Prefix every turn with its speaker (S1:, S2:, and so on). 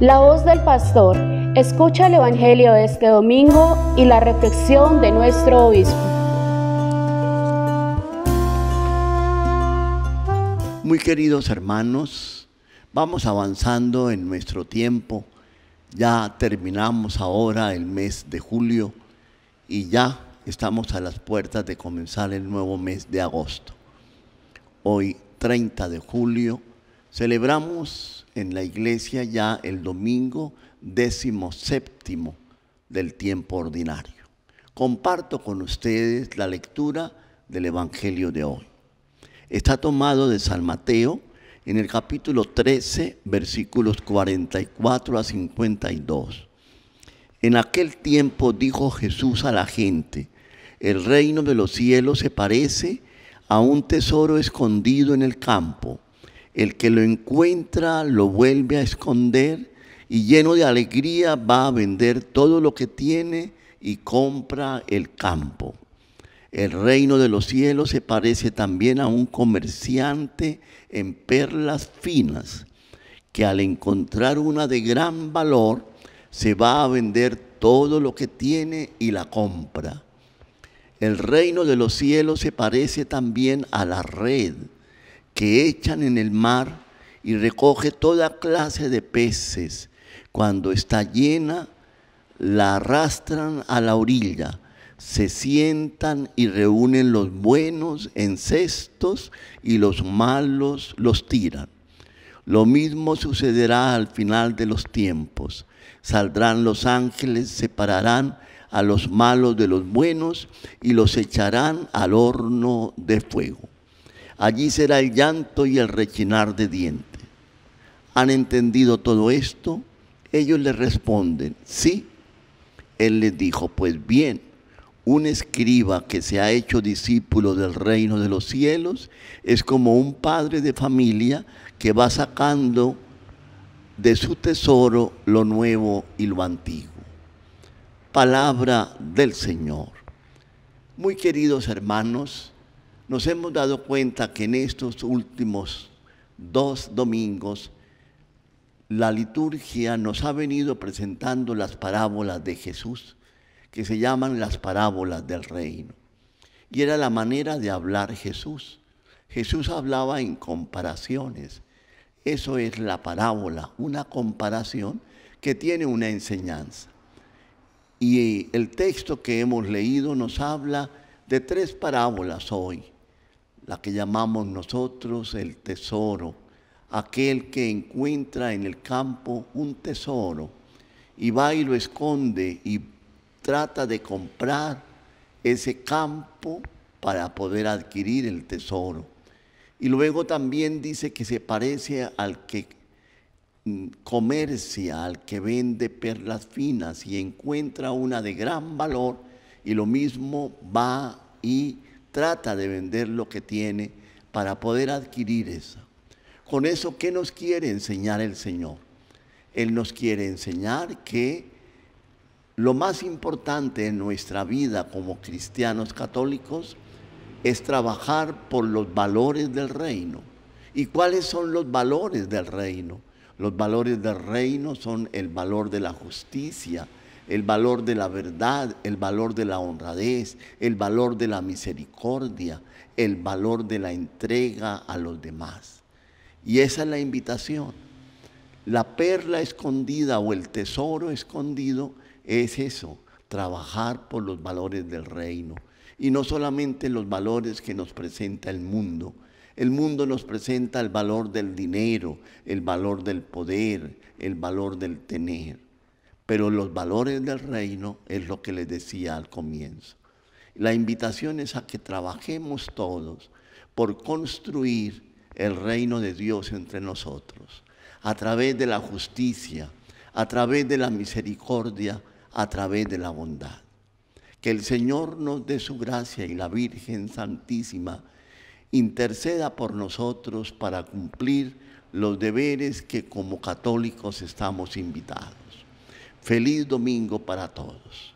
S1: La voz del pastor. Escucha el Evangelio de este domingo y la reflexión de nuestro obispo. Muy queridos hermanos, vamos avanzando en nuestro tiempo. Ya terminamos ahora el mes de julio y ya estamos a las puertas de comenzar el nuevo mes de agosto. Hoy 30 de julio Celebramos en la iglesia ya el domingo décimo séptimo del tiempo ordinario. Comparto con ustedes la lectura del Evangelio de hoy. Está tomado de San Mateo en el capítulo 13, versículos 44 a 52. En aquel tiempo dijo Jesús a la gente, el reino de los cielos se parece a un tesoro escondido en el campo el que lo encuentra lo vuelve a esconder y lleno de alegría va a vender todo lo que tiene y compra el campo. El reino de los cielos se parece también a un comerciante en perlas finas, que al encontrar una de gran valor, se va a vender todo lo que tiene y la compra. El reino de los cielos se parece también a la red que echan en el mar y recoge toda clase de peces. Cuando está llena, la arrastran a la orilla, se sientan y reúnen los buenos en cestos y los malos los tiran. Lo mismo sucederá al final de los tiempos. Saldrán los ángeles, separarán a los malos de los buenos y los echarán al horno de fuego. Allí será el llanto y el rechinar de dientes. ¿Han entendido todo esto? Ellos le responden, sí. Él les dijo, pues bien, un escriba que se ha hecho discípulo del reino de los cielos es como un padre de familia que va sacando de su tesoro lo nuevo y lo antiguo. Palabra del Señor. Muy queridos hermanos, nos hemos dado cuenta que en estos últimos dos domingos la liturgia nos ha venido presentando las parábolas de Jesús, que se llaman las parábolas del reino. Y era la manera de hablar Jesús. Jesús hablaba en comparaciones. Eso es la parábola, una comparación que tiene una enseñanza. Y el texto que hemos leído nos habla de tres parábolas hoy la que llamamos nosotros el tesoro, aquel que encuentra en el campo un tesoro y va y lo esconde y trata de comprar ese campo para poder adquirir el tesoro. Y luego también dice que se parece al que mm, comercia, al que vende perlas finas y encuentra una de gran valor y lo mismo va y trata de vender lo que tiene para poder adquirir eso. Con eso, ¿qué nos quiere enseñar el Señor? Él nos quiere enseñar que lo más importante en nuestra vida como cristianos católicos es trabajar por los valores del reino. ¿Y cuáles son los valores del reino? Los valores del reino son el valor de la justicia, el valor de la verdad, el valor de la honradez, el valor de la misericordia, el valor de la entrega a los demás. Y esa es la invitación. La perla escondida o el tesoro escondido es eso, trabajar por los valores del reino. Y no solamente los valores que nos presenta el mundo. El mundo nos presenta el valor del dinero, el valor del poder, el valor del tener. Pero los valores del reino es lo que les decía al comienzo. La invitación es a que trabajemos todos por construir el reino de Dios entre nosotros, a través de la justicia, a través de la misericordia, a través de la bondad. Que el Señor nos dé su gracia y la Virgen Santísima interceda por nosotros para cumplir los deberes que como católicos estamos invitados. Feliz domingo para todos.